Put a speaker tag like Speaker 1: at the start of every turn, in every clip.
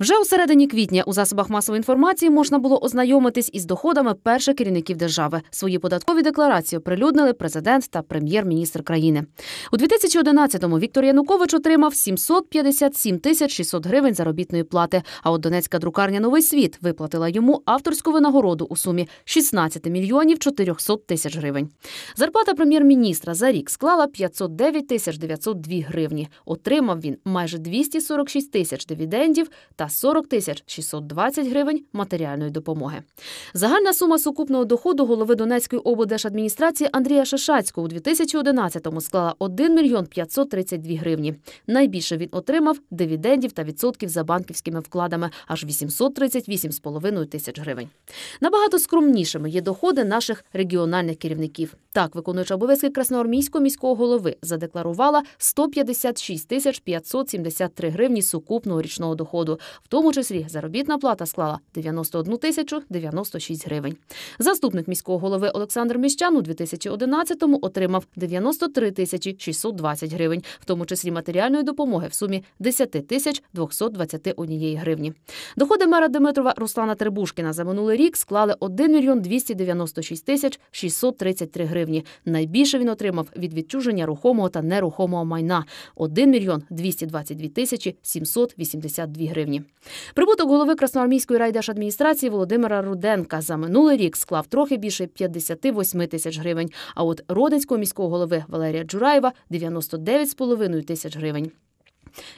Speaker 1: Вже у середині квітня у засобах масової інформації можна було ознайомитись із доходами перших керівників держави. Свої податкові декларації оприлюднили президент та прем'єр-міністр країни. У 2011-му Віктор Янукович отримав 757 тисяч 600 гривень заробітної плати. А от Донецька друкарня Новий світ виплатила йому авторську винагороду у сумі 16 мільйонів 400 тисяч гривень. Зарплата прем'єр-міністра за рік склала 509 тисяч 902 гривні. Отримав він майже 246 тисяч дивідендів та 40 тисяч 620 гривень матеріальної допомоги. Загальна сума сукупного доходу голови Донецької облдержадміністрації Андрія Шишацького у 2011-му склала 1 мільйон 532 гривні. Найбільше він отримав дивідендів та відсотків за банківськими вкладами аж 838,5 тисяч гривень. Набагато скромнішими є доходи наших регіональних керівників. Так, виконуючи обов'язки красноармійського міського голови задекларувала 156 тисяч 573 гривні сукупного річного доходу в тому числі заробітна плата склала 91 тисячу 96 гривень. Заступник міського голови Олександр Міщан у 2011-му отримав 93 тисячі 620 гривень, в тому числі матеріальної допомоги в сумі 10 тисяч 221 гривні. Доходи мера Димитрова Руслана Трибушкіна за минулий рік склали 1 мільйон 296 тисяч 633 гривні. Найбільше він отримав від відчуження рухомого та нерухомого майна 1 мільйон 222 тисячі 782 гривні. Прибуток голови Красноармійської райдержадміністрації Володимира Руденка за минулий рік склав трохи більше 58 тисяч гривень. А от родинського міського голови Валерія Джураєва 99,5 тисяч гривень.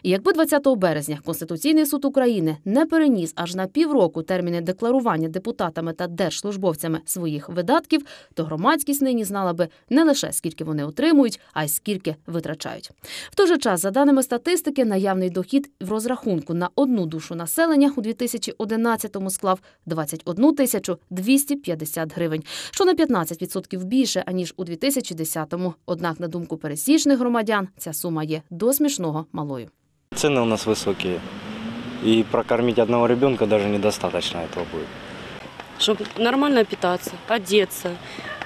Speaker 1: І якби 20 березня Конституційний суд України не переніс аж на півроку терміни декларування депутатами та держслужбовцями своїх видатків, то громадськість нині знала би не лише скільки вони отримують, а й скільки витрачають. В той же час, за даними статистики, наявний дохід в розрахунку на одну душу населення у 2011-му склав 21 тисячу 250 гривень, що на 15% більше аніж у 2010-му. Однак, на думку пересічних громадян, ця сума є до смішного малої. Цены у нас высокие. И прокормить одного ребенка даже недостаточно этого будет. Чтобы нормально питаться, одеться,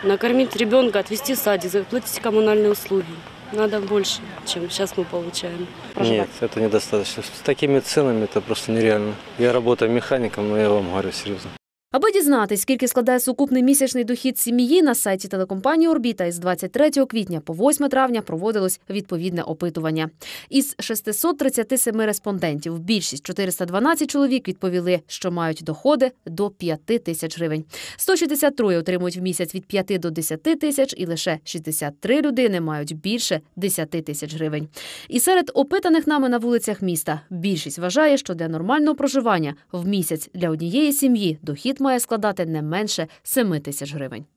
Speaker 1: накормить ребенка, отвезти в садик, заплатить коммунальные услуги. Надо больше, чем сейчас мы получаем. Проживать. Нет, это недостаточно. С такими ценами это просто нереально. Я работаю механиком, но я вам говорю серьезно. Аби дізнатись, скільки складає сукупний місячний дохід сім'ї на сайті телекомпанії Орбіта із 23 квітня по 8 травня проводилось відповідне опитування. Із 637 респондентів більшість 412 чоловік відповіли, що мають доходи до 5 тисяч гривень. 163 отримують в місяць від 5 до 10 тисяч, і лише 63 людини мають більше 10 тисяч гривень. І серед опитаних нами на вулицях міста більшість вважає, що для нормального проживання в місяць для однієї сім'ї дохід має складати не менше 7 тисяч гривень.